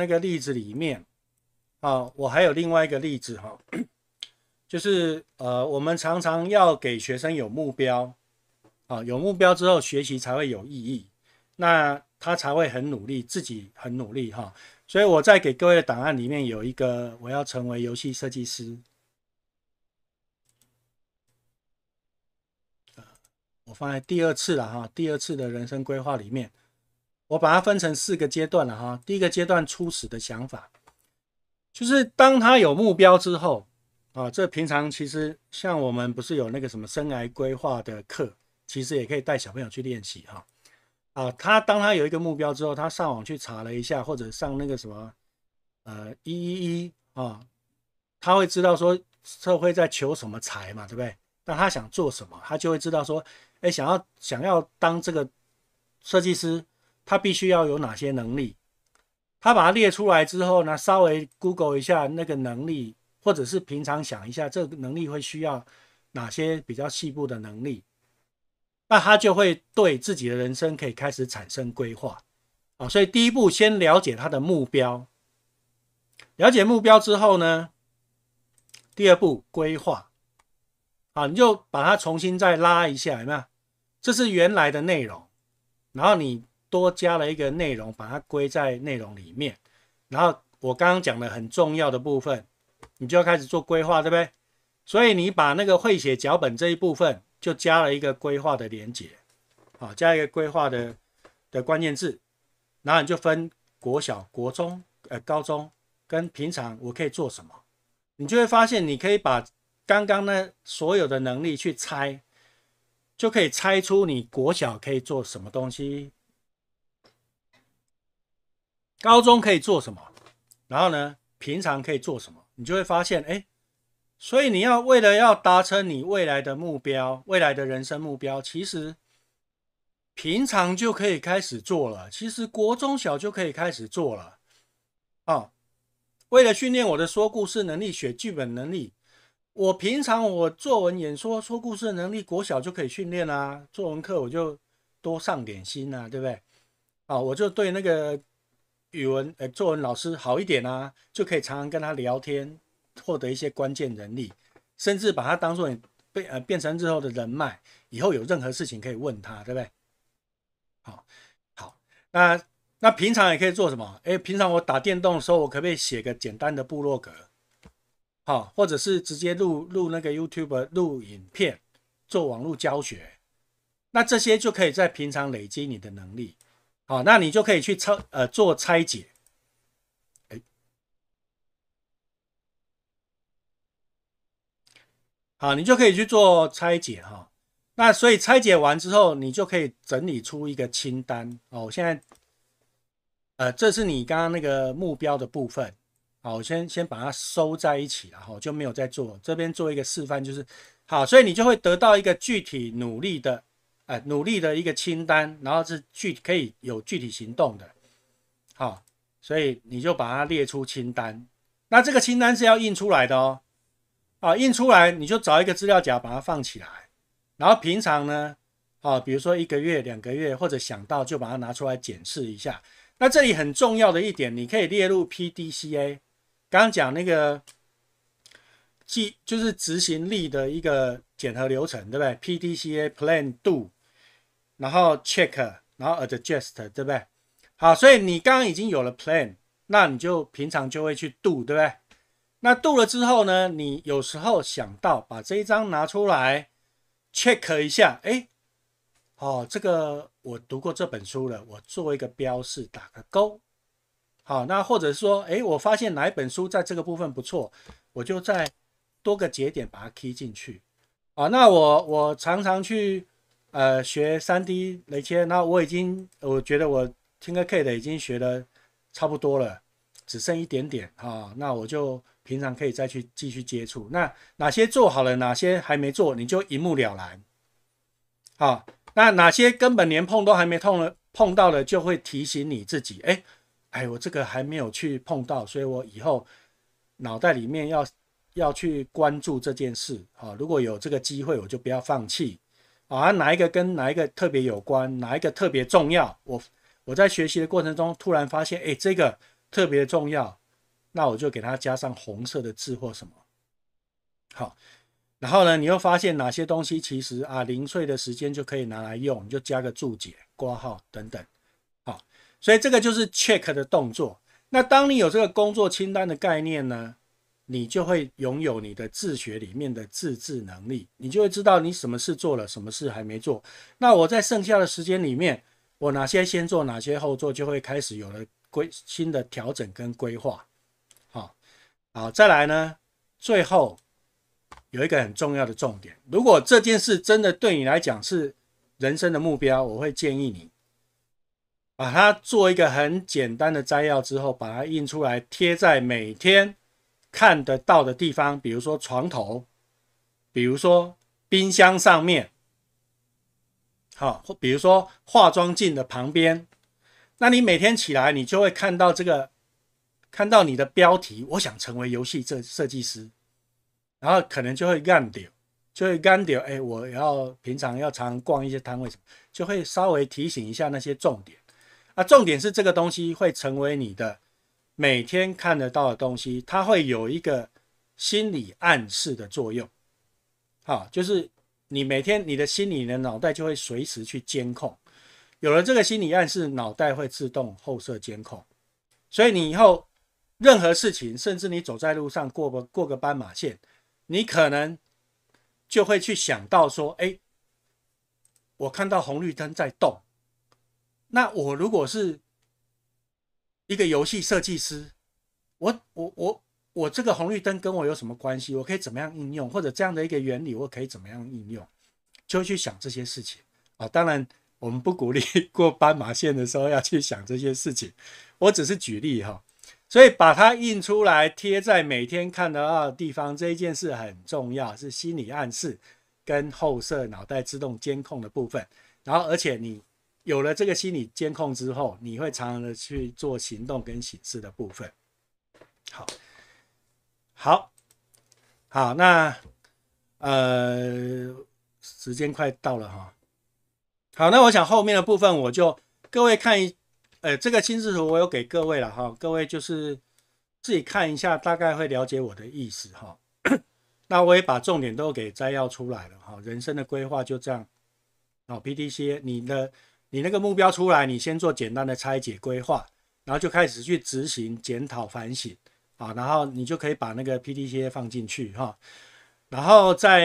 那个例子里面，啊，我还有另外一个例子哈，就是呃，我们常常要给学生有目标，啊，有目标之后学习才会有意义，那他才会很努力，自己很努力哈。所以我在给各位的档案里面有一个，我要成为游戏设计师，我放在第二次了哈，第二次的人生规划里面。我把它分成四个阶段了哈。第一个阶段，初始的想法，就是当他有目标之后啊，这平常其实像我们不是有那个什么生涯规划的课，其实也可以带小朋友去练习哈。啊，他当他有一个目标之后，他上网去查了一下，或者上那个什么呃一一一啊，他会知道说社会在求什么财嘛，对不对？那他想做什么，他就会知道说，哎，想要想要当这个设计师。他必须要有哪些能力？他把它列出来之后呢？稍微 Google 一下那个能力，或者是平常想一下这个能力会需要哪些比较细部的能力，那他就会对自己的人生可以开始产生规划啊。所以第一步先了解他的目标，了解目标之后呢，第二步规划。啊，你就把它重新再拉一下，有没有？这是原来的内容，然后你。多加了一个内容，把它归在内容里面。然后我刚刚讲的很重要的部分，你就要开始做规划，对不对？所以你把那个会写脚本这一部分，就加了一个规划的连接，好，加一个规划的的关键字。然后你就分国小、国中、呃、高中跟平常我可以做什么，你就会发现，你可以把刚刚呢所有的能力去猜，就可以猜出你国小可以做什么东西。高中可以做什么？然后呢？平常可以做什么？你就会发现，哎，所以你要为了要达成你未来的目标、未来的人生目标，其实平常就可以开始做了。其实国中小就可以开始做了啊！为了训练我的说故事能力、写剧本能力，我平常我作文、演说、说故事的能力，国小就可以训练啦。作文课我就多上点心啊，对不对？啊，我就对那个。语文呃，作文老师好一点啊，就可以常常跟他聊天，获得一些关键能力，甚至把他当做你变呃变成之后的人脉，以后有任何事情可以问他，对不对？好，好，那那平常也可以做什么？哎，平常我打电动的时候，我可不可以写个简单的部落格？好，或者是直接录录那个 YouTube 录影片，做网络教学，那这些就可以在平常累积你的能力。好，那你就可以去拆，呃，做拆解，哎，好，你就可以去做拆解哈。那所以拆解完之后，你就可以整理出一个清单。哦，现在，呃，这是你刚刚那个目标的部分。好，我先先把它收在一起了哈，就没有再做。这边做一个示范，就是好，所以你就会得到一个具体努力的。哎，努力的一个清单，然后是具可以有具体行动的，好，所以你就把它列出清单。那这个清单是要印出来的哦，啊，印出来你就找一个资料夹把它放起来，然后平常呢，啊，比如说一个月、两个月，或者想到就把它拿出来检视一下。那这里很重要的一点，你可以列入 P D C A，刚刚讲那个，即就是执行力的一个检核流程，对不对？P D C A Plan Do 然后 check，然后 adjust，对不对？好，所以你刚刚已经有了 plan，那你就平常就会去 do，对不对？那 do 了之后呢，你有时候想到把这一张拿出来 check 一下，哎，哦，这个我读过这本书了，我做一个标示，打个勾。好，那或者说，哎，我发现哪一本书在这个部分不错，我就在多个节点把它 key 进去。啊，那我我常常去。呃，学三 D 雷切，那我已经，我觉得我听个 K 的已经学的差不多了，只剩一点点啊。那我就平常可以再去继续接触。那哪些做好了，哪些还没做，你就一目了然。好，那哪些根本连碰都还没碰了，碰到了就会提醒你自己，哎，哎，我这个还没有去碰到，所以我以后脑袋里面要要去关注这件事啊。如果有这个机会，我就不要放弃。啊，哪一个跟哪一个特别有关？哪一个特别重要？我我在学习的过程中突然发现，哎，这个特别重要，那我就给它加上红色的字或什么。好，然后呢，你又发现哪些东西其实啊零碎的时间就可以拿来用，你就加个注解、挂号等等。好，所以这个就是 check 的动作。那当你有这个工作清单的概念呢？你就会拥有你的自学里面的自制能力，你就会知道你什么事做了，什么事还没做。那我在剩下的时间里面，我哪些先做，哪些后做，就会开始有了规新的调整跟规划。好，好，再来呢，最后有一个很重要的重点，如果这件事真的对你来讲是人生的目标，我会建议你把它做一个很简单的摘要之后，把它印出来贴在每天。看得到的地方，比如说床头，比如说冰箱上面，好，比如说化妆镜的旁边。那你每天起来，你就会看到这个，看到你的标题，我想成为游戏设设计师，然后可能就会干掉，就会干掉。哎，我要平常要常逛一些摊位，就会稍微提醒一下那些重点。啊，重点是这个东西会成为你的。每天看得到的东西，它会有一个心理暗示的作用。好，就是你每天你的心里、的脑袋就会随时去监控。有了这个心理暗示，脑袋会自动后设监控。所以你以后任何事情，甚至你走在路上过过个斑马线，你可能就会去想到说：“哎，我看到红绿灯在动。”那我如果是一个游戏设计师，我我我我这个红绿灯跟我有什么关系？我可以怎么样应用？或者这样的一个原理，我可以怎么样应用？就去想这些事情啊。当然，我们不鼓励 过斑马线的时候要去想这些事情。我只是举例哈。所以把它印出来，贴在每天看得到的地方，这一件事很重要，是心理暗示跟后摄脑袋自动监控的部分。然后，而且你。有了这个心理监控之后，你会常常的去做行动跟显示的部分。好，好，好，那呃，时间快到了哈。好，那我想后面的部分我就各位看一，呃，这个心智图我有给各位了哈，各位就是自己看一下，大概会了解我的意思哈。那我也把重点都给摘要出来了哈，人生的规划就这样。好 P D C 你的。你那个目标出来，你先做简单的拆解规划，然后就开始去执行、检讨、反省啊，然后你就可以把那个 PDCA 放进去哈，然后再。